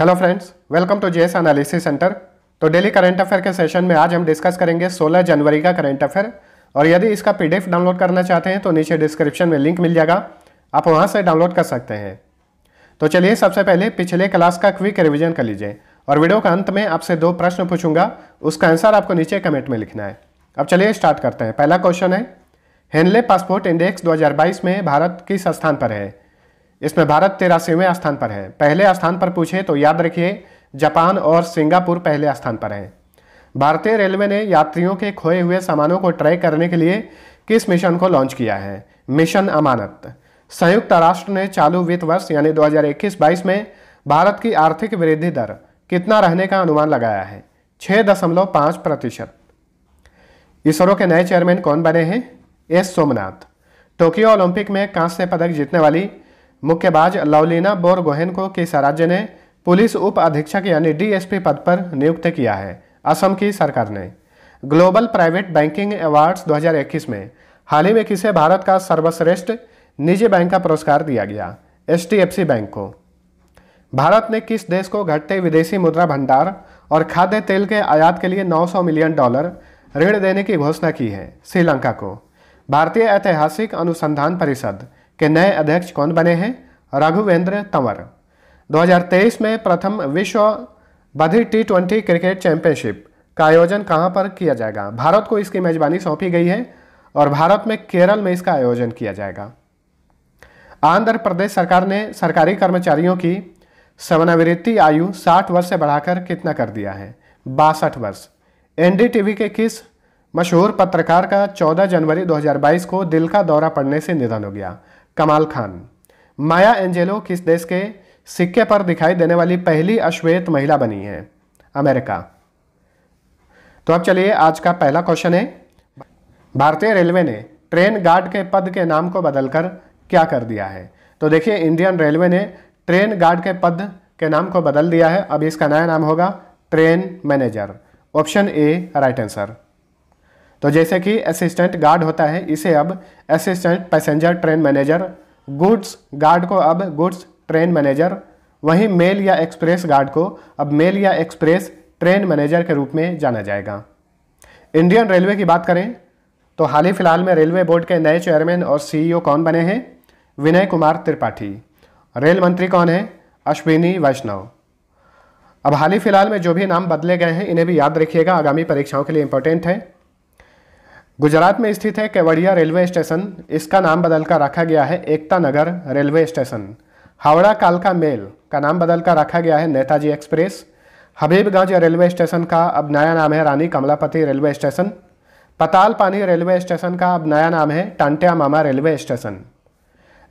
hello friends welcome to JS analysis centre तो daily current affair के session में आज हम डिस्कस करेंगे 16 जनवरी का करंट अफेयर और यदि इसका पीडीएफ डाउनलोड करना चाहते हैं तो नीचे डिस्क्रिप्शन में लिंक मिल जाएगा आप वहां से डाउनलोड कर सकते हैं तो चलिए सबसे पहले पिछले क्लास का क्विक रिविजन कर लीजिए और वीडियो का अंत में आपसे दो प्रश्न पूछूंगा उसका आंसर आपको नीचे कमेंट में लिखना है अब चलिए स्टार्ट करते हैं पहला क्वेश्चन है हेनले पासपोर्ट इंडेक्स दो में भारत किस स्थान पर है इसमें भारत तेरासीवें स्थान पर है पहले स्थान पर पूछे तो याद रखिए जापान और सिंगापुर पहले स्थान पर हैं भारतीय रेलवे ने यात्रियों के खोए हुए सामानों को ट्रैक करने के लिए किस मिशन को लॉन्च किया है मिशन अमानत संयुक्त राष्ट्र ने चालू वित्त वर्ष यानी 2021-22 में भारत की आर्थिक वृद्धि दर कितना रहने का अनुमान लगाया है छह दशमलव पांच प्रतिशत इसरो के नए चेयरमैन कौन बने हैं एस सोमनाथ टोक्यो ओलंपिक में कांस्य पदक जीतने वाली मुक्केबाज लवलीना बोरगोहेन को किस राज्य ने पुलिस उप अधीक्षक यानी डीएसपी पद पर नियुक्त किया है असम की सरकार ने ग्लोबल प्राइवेट बैंकिंग अवार्ड्स 2021 में हाल ही में किसे भारत का सर्वश्रेष्ठ निजी बैंक का पुरस्कार दिया गया एच बैंक को भारत ने किस देश को घटते विदेशी मुद्रा भंडार और खाद्य तेल के आयात के लिए 900 मिलियन डॉलर ऋण देने की घोषणा की है श्रीलंका को भारतीय ऐतिहासिक अनुसंधान परिषद के नए अध्यक्ष कौन बने हैं रघुवेंद्र तंवर 2023 में प्रथम विश्व बधिर टी ट्वेंटी क्रिकेट चैंपियनशिप का आयोजन कहां पर किया जाएगा भारत को इसकी मेजबानी सौंपी गई है और भारत में केरल में इसका आयोजन किया जाएगा आंध्र प्रदेश सरकार ने सरकारी कर्मचारियों की सेवानिवृत्ति आयु 60 वर्ष से बढ़ाकर कितना कर दिया है बासठ वर्ष एनडीटीवी के किस मशहूर पत्रकार का 14 जनवरी 2022 को दिल का दौरा पड़ने से निधन हो गया कमाल खान माया एंजेलो किस देश के सिक्के पर दिखाई देने वाली पहली अश्वेत महिला बनी है अमेरिका तो अब चलिए आज का पहला क्वेश्चन है भारतीय रेलवे ने ट्रेन गार्ड के पद के नाम को बदलकर क्या कर दिया है तो देखिए इंडियन रेलवे ने ट्रेन गार्ड के पद के नाम को बदल दिया है अब इसका नया नाम होगा train manager option A right answer तो जैसे कि असिस्टेंट गार्ड होता है इसे अब assistant passenger train manager goods guard को अब गुड्स ट्रेन मैनेजर वहीं मेल या एक्सप्रेस गार्ड को अब मेल या एक्सप्रेस ट्रेन मैनेजर के रूप में जाना जाएगा इंडियन रेलवे की बात करें तो हाल ही फिलहाल में रेलवे बोर्ड के नए चेयरमैन और सीईओ कौन बने हैं विनय कुमार त्रिपाठी रेल मंत्री कौन है अश्विनी वैष्णव अब हाल ही फिलहाल में जो भी नाम बदले गए हैं इन्हें भी याद रखिएगा आगामी परीक्षाओं के लिए इंपॉर्टेंट है गुजरात में स्थित है केवड़िया रेलवे स्टेशन इसका नाम बदलकर रखा गया है एकता नगर रेलवे स्टेशन हावड़ा कालका मेल का नाम बदलकर रखा गया है Netaji express Habibganj railway station का अब नया नाम है रानी कमलापति रेलवे स्टेशन पताल पानी रेलवे स्टेशन का अब नया नाम है Tantya Mama railway station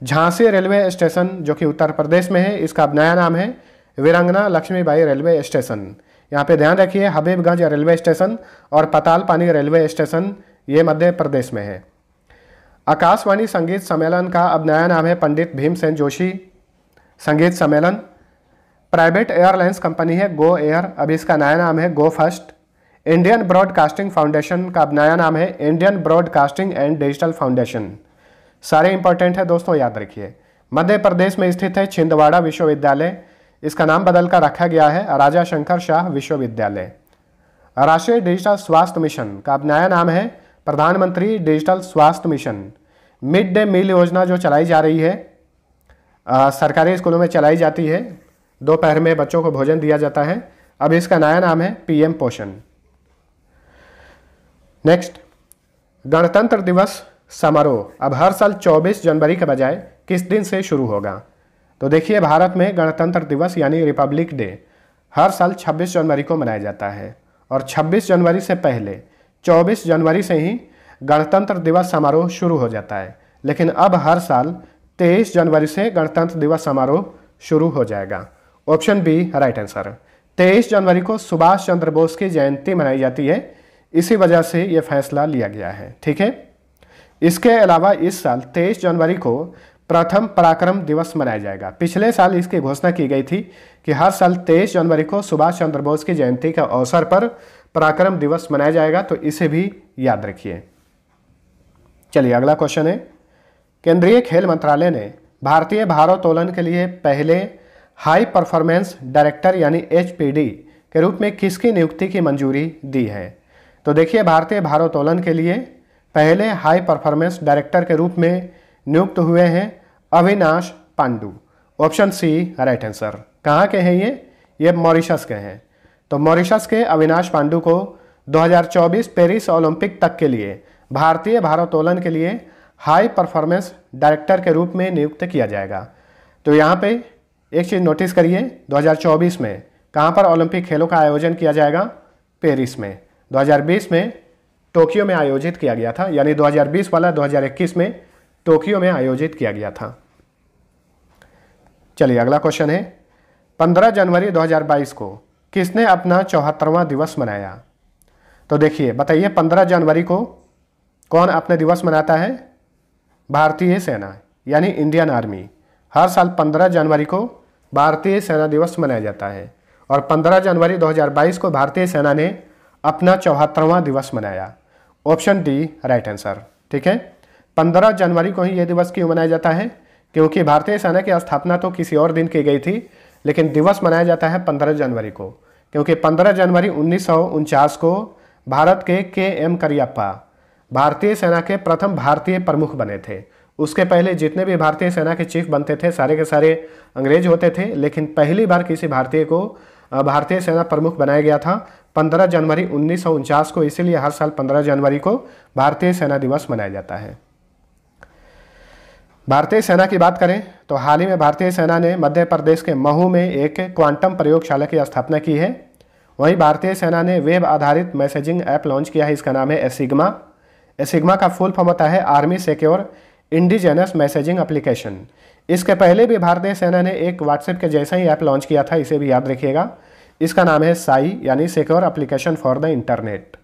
Jhansi railway station जो कि उत्तर प्रदेश में है इसका अब नया नाम है वीरंगना लक्ष्मीबाई रेलवे स्टेशन यहाँ पे ध्यान रखिए हबीबगंज रेलवे स्टेशन और पताल पानी रेलवे स्टेशन ये मध्य प्रदेश में है आकाशवाणी संगीत सम्मेलन का अब नया नाम है पंडित भीमसेन जोशी संगीत सम्मेलन प्राइवेट एयरलाइंस कंपनी है गो एयर अब इसका नया नाम है Go First Indian broadcasting foundation का अब नया नाम है Indian broadcasting and digital foundation सारे इंपॉर्टेंट है दोस्तों याद रखिए मध्य प्रदेश में स्थित है छिंदवाड़ा विश्वविद्यालय इसका नाम बदलकर रखा गया है राजा शंकर शाह विश्वविद्यालय राष्ट्रीय डिजिटल स्वास्थ्य मिशन का अब नया नाम है प्रधानमंत्री डिजिटल स्वास्थ्य मिशन मिड डे मील योजना जो चलाई जा रही है आ, सरकारी स्कूलों में चलाई जाती है दोपहर में बच्चों को भोजन दिया जाता है अब इसका नया नाम है पीएम पोषण नेक्स्ट गणतंत्र दिवस समारोह अब हर साल 24 जनवरी के बजाय किस दिन से शुरू होगा तो देखिए भारत में गणतंत्र दिवस यानी रिपब्लिक डे हर साल 26 जनवरी को मनाया जाता है और 26 जनवरी से पहले 24 जनवरी से ही गणतंत्र दिवस समारोह शुरू हो जाता है लेकिन अब हर साल 23 जनवरी से गणतंत्र दिवस समारोह शुरू हो जाएगा ऑप्शन बी राइट आंसर 23 जनवरी को सुभाष चंद्र बोस की जयंती मनाई जाती है इसी वजह से यह फैसला लिया गया है ठीक है इसके अलावा इस साल 23 जनवरी को प्रथम पराक्रम दिवस मनाया जाएगा पिछले साल इसकी घोषणा की गई थी कि हर साल 23 जनवरी को सुभाष चंद्र बोस की जयंती के अवसर पर पराक्रम दिवस मनाया जाएगा तो इसे भी याद रखिए चलिए अगला क्वेश्चन है केंद्रीय खेल मंत्रालय ने भारतीय भारोत्तोलन के लिए पहले हाई परफॉर्मेंस डायरेक्टर यानी एच के रूप में किसकी नियुक्ति की मंजूरी दी है तो देखिए भारतीय भारोत्तोलन के लिए पहले हाई परफॉर्मेंस डायरेक्टर के रूप में नियुक्त हुए हैं Avinash Pandu option C right answer कहाँ के हैं ये ये मॉरिशस के हैं तो मॉरिशस के अविनाश पांडू को 2024 पेरिस ओलंपिक तक के लिए भारतीय भारोत्तोलन के लिए हाई परफॉर्मेंस डायरेक्टर के रूप में नियुक्त किया जाएगा तो यहाँ पे एक चीज़ नोटिस करिए 2024 में कहाँ पर ओलंपिक खेलों का आयोजन किया जाएगा पेरिस में 2020 में टोक्यो में आयोजित किया गया था यानी 2020 वाला 2021 में टोक्यो में आयोजित किया गया था चलिए अगला क्वेश्चन है 15 जनवरी 2022 को किसने अपना चौहत्तरवां दिवस मनाया तो देखिए बताइए पंद्रह जनवरी को कौन अपने दिवस मनाता है भारतीय सेना यानी इंडियन आर्मी हर साल पंद्रह जनवरी को भारतीय सेना दिवस मनाया जाता है और पंद्रह जनवरी 2022 को भारतीय सेना ने अपना चौहत्तरवां दिवस मनाया ऑप्शन डी राइट आंसर ठीक है पंद्रह जनवरी को ही यह दिवस क्यों मनाया जाता है क्योंकि भारतीय सेना की स्थापना तो किसी और दिन की गई थी लेकिन दिवस मनाया जाता है पंद्रह जनवरी को क्योंकि 15 जनवरी उन्नीस को भारत के के एम करियप्पा भारतीय सेना के प्रथम भारतीय प्रमुख बने थे उसके पहले जितने भी भारतीय सेना के चीफ बनते थे सारे के सारे अंग्रेज होते थे लेकिन पहली बार किसी भारतीय को भारतीय सेना प्रमुख बनाया गया था 15 जनवरी उन्नीस को इसीलिए हर साल 15 जनवरी को भारतीय सेना दिवस मनाया जाता है भारतीय सेना की बात करें तो हाल ही में भारतीय सेना ने मध्य प्रदेश के महू में एक क्वांटम प्रयोगशाला की स्थापना की है वहीं भारतीय सेना ने वेब आधारित मैसेजिंग ऐप लॉन्च किया है इसका नाम है एसिग्मा एसिग्मा का फुल फॉर्म होता है army secure indigenous messaging application इसके पहले भी भारतीय सेना ने एक व्हाट्सएप के जैसा ही ऐप लॉन्च किया था इसे भी याद रखिएगा इसका नाम है साई यानी secure application for the internet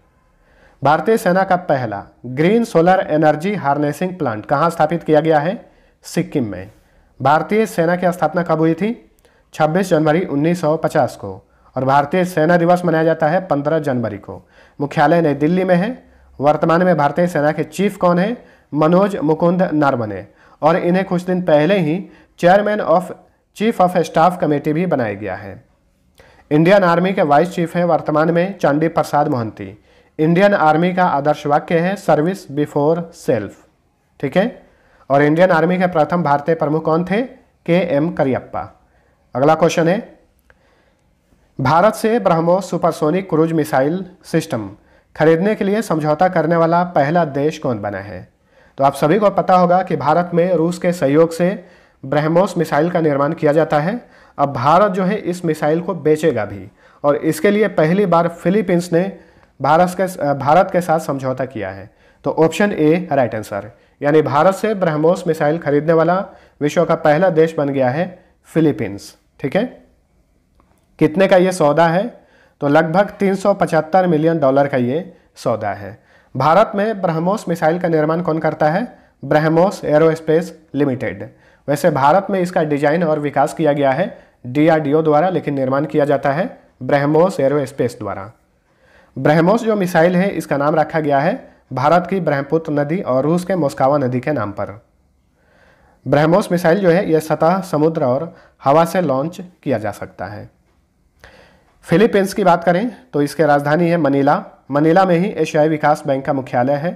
भारतीय सेना का पहला green solar energy harnessing plant कहाँ स्थापित किया गया है सिक्किम में भारतीय सेना की स्थापना कब हुई थी 26 जनवरी 1950 को और भारतीय सेना दिवस मनाया जाता है 15 जनवरी को मुख्यालय नई दिल्ली में है वर्तमान में भारतीय सेना के चीफ कौन है मनोज मुकुंद नारवने और इन्हें कुछ दिन पहले ही chairman of chief of staff committee भी बनाया गया है इंडियन आर्मी के वाइस चीफ हैं वर्तमान में चांडी प्रसाद मोहंती इंडियन आर्मी का आदर्श वाक्य है सर्विस बिफोर सेल्फ ठीक है और इंडियन आर्मी के प्रथम भारतीय प्रमुख कौन थे के एम करियप्पा अगला क्वेश्चन है भारत से BrahMos supersonic cruise missile system खरीदने के लिए समझौता करने वाला पहला देश कौन बना है तो आप सभी को पता होगा कि भारत में रूस के सहयोग से ब्रह्मोस मिसाइल का निर्माण किया जाता है अब भारत जो है इस मिसाइल को बेचेगा भी और इसके लिए पहली बार फिलीपींस ने भारत के भारत के साथ समझौता किया है तो ऑप्शन ए राइट आंसर यानी भारत से ब्रह्मोस मिसाइल खरीदने वाला विश्व का पहला देश बन गया है फिलीपींस ठीक है कितने का ये सौदा है तो लगभग 375 मिलियन डॉलर का ये सौदा है भारत में ब्रह्मोस मिसाइल का निर्माण कौन करता है ब्रह्मोस एरोस्पेस लिमिटेड वैसे भारत में इसका डिजाइन और विकास किया गया है डीआरडीओ द्वारा लेकिन निर्माण किया जाता है ब्रह्मोस एरोस्पेस द्वारा ब्रह्मोस जो मिसाइल है इसका नाम रखा गया है भारत की ब्रह्मपुत्र नदी और रूस के मोस्कावा नदी के नाम पर ब्रह्मोस मिसाइल जो है यह सतह समुद्र और हवा से लॉन्च किया जा सकता है फिलीपींस की बात करें तो इसके राजधानी है मनीला मनीला में ही एशियाई विकास बैंक का मुख्यालय है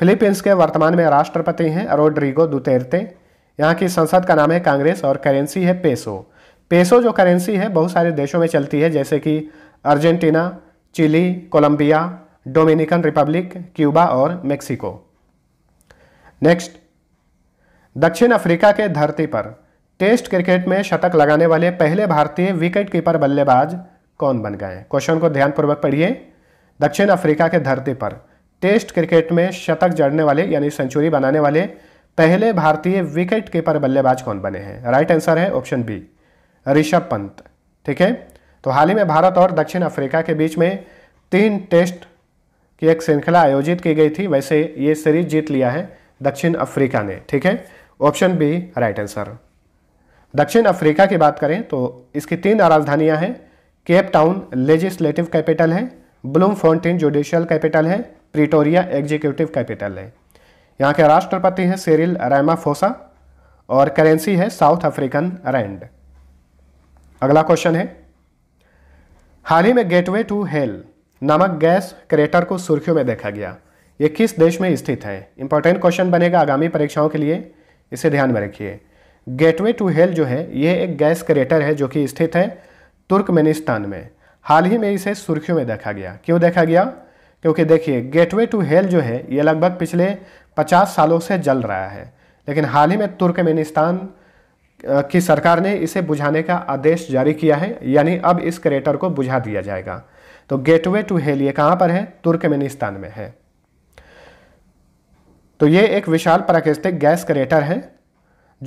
फिलीपींस के वर्तमान में राष्ट्रपति हैं रोड्रिगो दुतेरते यहाँ की संसद का नाम है कांग्रेस और करेंसी है पेसो पेसो जो करेंसी है बहुत सारे देशों में चलती है जैसे कि Argentina Chile Colombia Dominican Republic Cuba और मेक्सिको नेक्स्ट दक्षिण अफ्रीका के धरती पर टेस्ट क्रिकेट में शतक लगाने वाले पहले भारतीय विकेट कीपर बल्लेबाज कौन बन गए क्वेश्चन को ध्यानपूर्वक पढ़िए दक्षिण अफ्रीका के धरती पर टेस्ट क्रिकेट में शतक जड़ने वाले यानी सेंचुरी बनाने वाले पहले भारतीय विकेट कीपर बल्लेबाज कौन बने हैं राइट आंसर है ऑप्शन बी ऋषभ पंत ठीक है तो हाल ही में भारत और दक्षिण अफ्रीका के बीच में तीन टेस्ट की एक श्रृंखला आयोजित की गई थी वैसे ये सीरीज जीत लिया है दक्षिण अफ्रीका ने ठीक है ऑप्शन बी राइट आंसर दक्षिण अफ्रीका की बात करें तो इसकी तीन राजधानियां हैं केप टाउन लेजिस्लेटिव कैपिटल है ब्लूम फाउंटेन जुडिशियल कैपिटल है प्रिटोरिया एग्जीक्यूटिव कैपिटल है यहाँ के राष्ट्रपति हैं सेरिल रैमाफोसा और करेंसी है साउथ अफ्रीकन रैंड अगला क्वेश्चन है हाल ही में गेटवे टू हेल नमक गैस क्रेटर को सुर्खियों में देखा गया ये किस देश में स्थित है इंपॉर्टेंट क्वेश्चन बनेगा आगामी परीक्षाओं के लिए इसे ध्यान में रखिए गेटवे टू हेल जो है यह एक गैस क्रेटर है जो कि स्थित है तुर्कमेनिस्तान में हाल ही में इसे सुर्खियों में देखा गया क्यों देखा गया क्योंकि देखिए गेटवे टू हेल जो है ये लगभग पिछले 50 सालों से जल रहा है लेकिन हाल ही में तुर्कमेनिस्तान की सरकार ने इसे बुझाने का आदेश जारी किया है यानी अब इस क्रेटर को बुझा दिया जाएगा तो गेटवे टू हेल ये कहां पर है तुर्कमेनिस्तान में है तो ये एक विशाल प्राकृतिक गैस करेटर है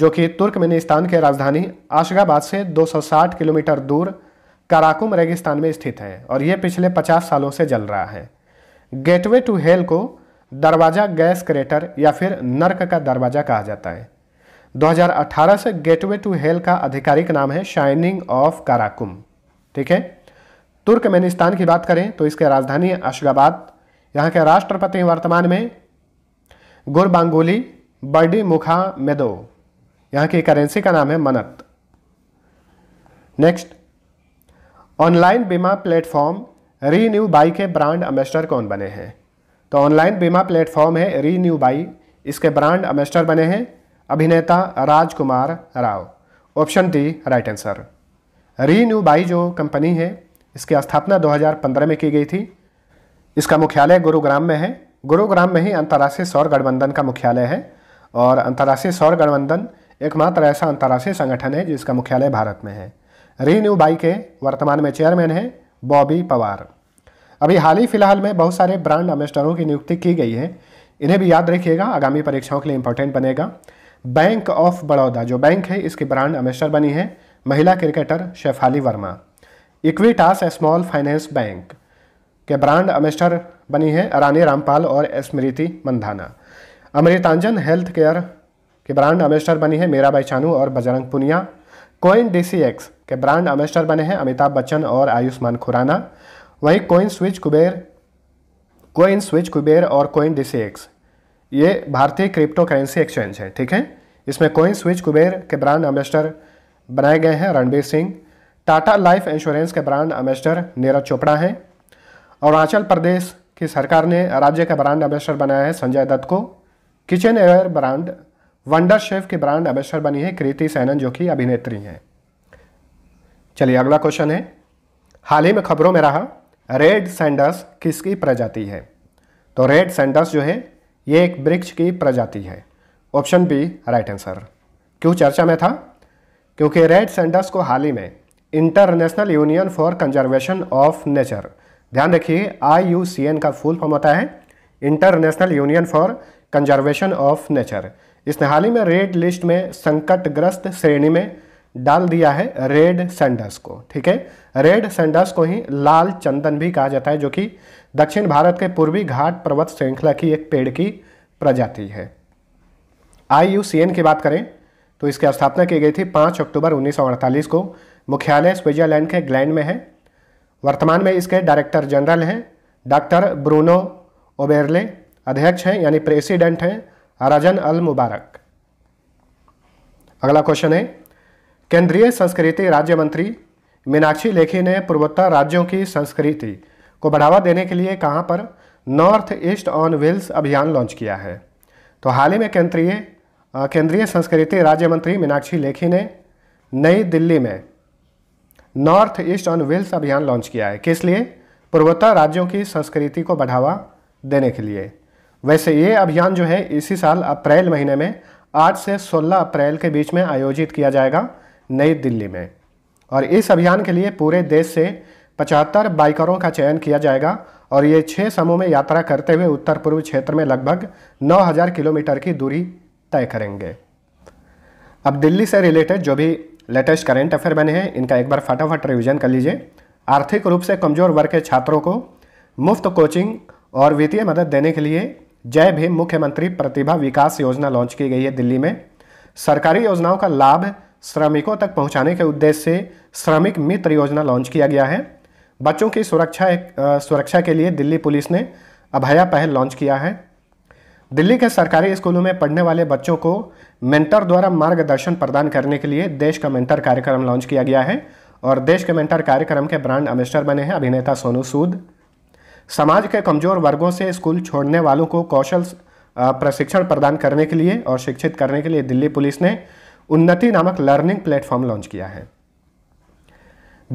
जो कि तुर्कमेनिस्तान के राजधानी आशगाबाद से 260 किलोमीटर दूर काराकुम रेगिस्तान में स्थित है और यह पिछले 50 सालों से जल रहा है गेटवे टू हेल को दरवाज़ा गैस करेटर या फिर नर्क का दरवाज़ा कहा जाता है 2018 से गेटवे टू हेल का आधिकारिक नाम है शाइनिंग ऑफ काराकुम ठीक है तुर्कमेनिस्तान की बात करें तो इसके राजधानी अशगाबाद यहाँ के राष्ट्रपति वर्तमान में गुरबांगुली बर्डी मुखा मेदो यहाँ की करेंसी का नाम है मनत नेक्स्ट ऑनलाइन बीमा प्लेटफॉर्म रीन्यू बाई के ब्रांड अम्बेस्टर कौन बने हैं तो ऑनलाइन बीमा प्लेटफॉर्म है रीन्यू बाई इसके ब्रांड अम्बेस्टर बने हैं अभिनेता Rajkummar Rao option D right answer Renew Buy जो कंपनी है इसकी स्थापना 2015 में की गई थी इसका मुख्यालय गुरुग्राम में है गुरुग्राम में ही अंतर्राष्ट्रीय सौर गठबंधन का मुख्यालय है और अंतर्राष्ट्रीय सौर गठबंधन एकमात्र ऐसा अंतर्राष्ट्रीय संगठन है जिसका मुख्यालय भारत में है रीन्यू बाई के वर्तमान में चेयरमैन हैं बॉबी पवार अभी हाल ही फिलहाल में बहुत सारे ब्रांड एम्बेसडरों की नियुक्ति की गई है इन्हें भी याद रखिएगा आगामी परीक्षाओं के लिए इंपॉर्टेंट बनेगा बैंक ऑफ बड़ौदा जो बैंक है इसकी ब्रांड एम्बेसडर बनी है महिला cricketer Shafali Verma Equitas small finance bank के ब्रांड अमेस्टर बनी है रानी रामपाल और स्मृति मंधाना अमृतांजन हेल्थ केयर के ब्रांड अमेस्टर बनी है मीराबाई चानू और बजरंग पुनिया कोइन डी के ब्रांड अमेस्टर बने हैं अमिताभ बच्चन और आयुष्मान खुराना वहीं Coin Switch Kuber Coin Switch Kuber और कोइन डी ये भारतीय क्रिप्टो करेंसी एक्सचेंज है ठीक है इसमें कोइन स्विच कुबेर के ब्रांड अम्बेस्टर बनाए गए हैं रणबीर सिंह टाटा लाइफ इंश्योरेंस के ब्रांड एम्बेसडर नीरज चोपड़ा हैं अरुणाचल प्रदेश की सरकार ने राज्य का ब्रांड एम्बेसडर बनाया है संजय दत्त को kitchen air brand Wonderchef की ब्रांड एम्बेसडर बनी है कृति सैनन जो कि अभिनेत्री हैं चलिए अगला क्वेश्चन है हाल ही में खबरों में रहा रेड सैंडस किसकी प्रजाति है तो रेड सैंडस जो है ये एक वृक्ष की प्रजाति है ऑप्शन बी राइट आंसर क्यों चर्चा में था क्योंकि रेड सैंडस को हाल ही में International Union for Conservation of Nature ध्यान रखिए आई का फुल फॉर्म होता है International Union for Conservation of Nature इसने हाल ही में रेड लिस्ट में संकटग्रस्त श्रेणी में डाल दिया है रेड सेंडर्स को ठीक है रेड सैंडस को ही लाल चंदन भी कहा जाता है जो कि दक्षिण भारत के पूर्वी घाट पर्वत श्रृंखला की एक पेड़ की प्रजाति है आई की बात करें तो इसकी स्थापना की गई थी 5 अक्टूबर 1948 को मुख्यालय स्विट्जरलैंड के ग्लैंड में है वर्तमान में इसके डायरेक्टर जनरल हैं डॉक्टर ब्रूनो ओबेरले अध्यक्ष हैं यानी प्रेसिडेंट हैं राजन अल मुबारक अगला क्वेश्चन है केंद्रीय संस्कृति राज्य मंत्री मीनाक्षी लेखी ने पूर्वोत्तर राज्यों की संस्कृति को बढ़ावा देने के लिए कहाँ पर नॉर्थ ईस्ट ऑन व्हील्स अभियान लॉन्च किया है तो हाल ही में केंद्रीय केंद्रीय संस्कृति राज्य मंत्री मीनाक्षी लेखी ने नई दिल्ली में नॉर्थ ईस्ट ऑन व्हील्स अभियान लॉन्च किया है किस लिए पूर्वोत्तर राज्यों की संस्कृति को बढ़ावा देने के लिए वैसे ये अभियान जो है इसी साल अप्रैल महीने में आठ से सोलह अप्रैल के बीच में आयोजित किया जाएगा नई दिल्ली में और इस अभियान के लिए पूरे देश से पचहत्तर बाइकरों का चयन किया जाएगा और ये छः समूह में यात्रा करते हुए उत्तर पूर्व क्षेत्र में लगभग 9000 किलोमीटर की दूरी तय करेंगे अब दिल्ली से रिलेटेड जो भी लेटेस्ट करेंट अफेयर बने हैं इनका एक बार फटाफट रिविजन कर लीजिए आर्थिक रूप से कमजोर वर्ग के छात्रों को मुफ्त कोचिंग और वित्तीय मदद देने के लिए जय भीम मुख्यमंत्री प्रतिभा विकास योजना लॉन्च की गई है दिल्ली में सरकारी योजनाओं का लाभ श्रमिकों तक पहुंचाने के उद्देश्य से श्रमिक मित्र योजना लॉन्च किया गया है बच्चों की सुरक्षा एक, सुरक्षा के लिए दिल्ली पुलिस ने अभया पहल लॉन्च किया है दिल्ली के सरकारी स्कूलों में पढ़ने वाले बच्चों को मेंटर द्वारा मार्गदर्शन प्रदान करने के लिए देश का मेंटर कार्यक्रम लॉन्च किया गया है और देश के मेंटर कार्यक्रम के ब्रांड अम्बेसडर बने हैं अभिनेता सोनू सूद समाज के कमजोर वर्गों से स्कूल छोड़ने वालों को कौशल प्रशिक्षण प्रदान करने के लिए और शिक्षित करने के लिए दिल्ली पुलिस ने उन्नति नामक लर्निंग प्लेटफॉर्म लॉन्च किया है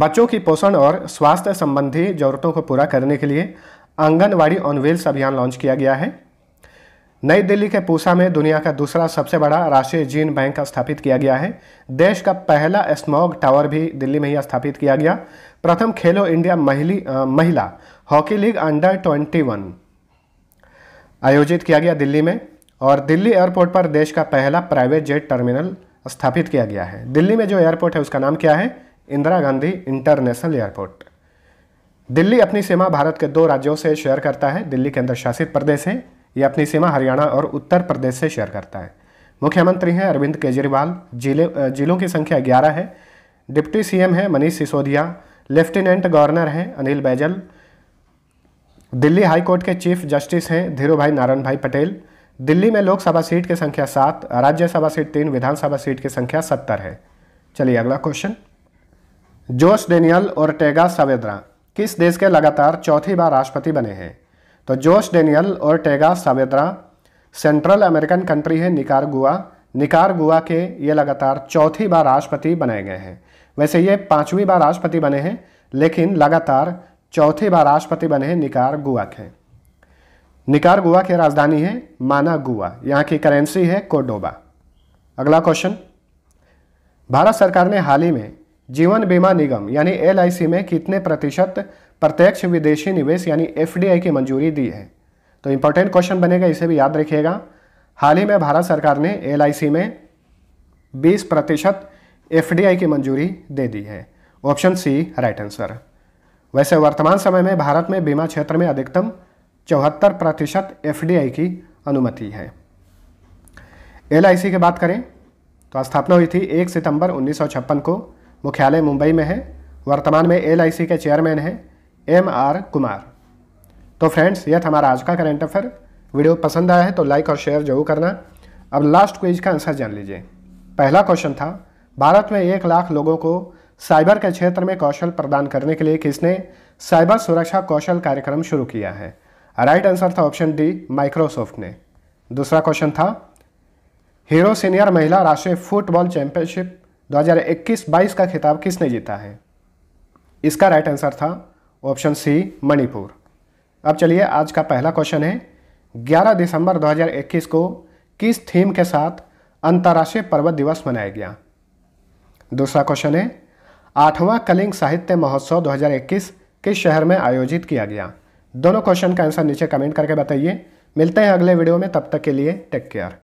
बच्चों की पोषण और स्वास्थ्य संबंधी जरूरतों को पूरा करने के लिए आंगनवाड़ी ऑन व्हील्स अभियान लॉन्च किया गया है नई दिल्ली के पूसा में दुनिया का दूसरा सबसे बड़ा राष्ट्रीय जीन बैंक स्थापित किया गया है देश का पहला स्मॉग टावर भी दिल्ली में ही स्थापित किया गया प्रथम खेलो इंडिया महिली आ, महिला hockey league under twenty one आयोजित किया गया दिल्ली में और दिल्ली एयरपोर्ट पर देश का पहला प्राइवेट जेट टर्मिनल स्थापित किया गया है दिल्ली में जो एयरपोर्ट है उसका नाम क्या है इंदिरा गांधी इंटरनेशनल एयरपोर्ट दिल्ली अपनी सीमा भारत के दो राज्यों से शेयर करता है दिल्ली के अंदर शासित प्रदेश है ये अपनी सीमा हरियाणा और उत्तर प्रदेश से शेयर करता है मुख्यमंत्री हैं अरविंद केजरीवाल जिले जिलों की संख्या ग्यारह है डिप्टी सीएम हैं मनीष सिसोदिया लेफ्टिनेंट गवर्नर हैं अनिल बैजल दिल्ली हाई कोर्ट के चीफ जस्टिस हैं धीरू भाई नारायण भाई पटेल दिल्ली में लोकसभा सीट की संख्या सात राज्यसभा सीट तीन विधानसभा सीट की संख्या सत्तर है चलिए अगला क्वेश्चन जोस डेनियल और टेगा सवेद्रा किस देश के लगातार चौथी बार राष्ट्रपति बने हैं तो जोश डेनियल और Tega Saavedra central American country है निकारगुआ निकारगुआ के ये लगातार चौथी बार राष्ट्रपति बनाए गए हैं वैसे ये पांचवी बार राष्ट्रपति बने हैं लेकिन लगातार चौथी बार राष्ट्रपति बने हैं निकारगुआ के निकारगुआ की राजधानी है मानागुआ यहाँ की करेंसी है कोडोबा अगला क्वेश्चन भारत सरकार ने हाल ही में जीवन बीमा निगम यानी एल में कितने प्रतिशत प्रत्यक्ष विदेशी निवेश यानी एफ की मंजूरी दी है तो इंपॉर्टेंट क्वेश्चन बनेगा इसे भी याद रखिएगा हाल ही में भारत सरकार ने एल में 20 प्रतिशत एफ की मंजूरी दे दी है ऑप्शन सी राइट आंसर वैसे वर्तमान समय में भारत में बीमा क्षेत्र में अधिकतम चौहत्तर प्रतिशत एफ की अनुमति है एल की बात करें तो स्थापना हुई थी 1 सितंबर 1956 को मुख्यालय मुंबई में है वर्तमान में एल के चेयरमैन हैं एम आर कुमार तो फ्रेंड्स यह था हमारा आज का करंट अफेयर वीडियो पसंद आया है तो लाइक और शेयर जरूर करना अब लास्ट क्वेज का आंसर जान लीजिए पहला क्वेश्चन था भारत में एक लाख लोगों को साइबर के क्षेत्र में कौशल प्रदान करने के लिए किसने साइबर सुरक्षा कौशल कार्यक्रम शुरू किया है राइट आंसर था ऑप्शन डी माइक्रोसॉफ्ट ने दूसरा क्वेश्चन था हीरो सीनियर महिला राष्ट्रीय फुटबॉल चैंपियनशिप 2021-22 का खिताब किसने जीता है इसका राइट आंसर था ऑप्शन सी मणिपुर अब चलिए आज का पहला क्वेश्चन है 11 दिसंबर 2021 को किस थीम के साथ अंतर्राष्ट्रीय पर्वत दिवस मनाया गया दूसरा क्वेश्चन है आठवां कलिंग साहित्य महोत्सव 2021 किस शहर में आयोजित किया गया दोनों क्वेश्चन का आंसर नीचे कमेंट करके बताइए मिलते हैं अगले वीडियो में तब तक के लिए टेक केयर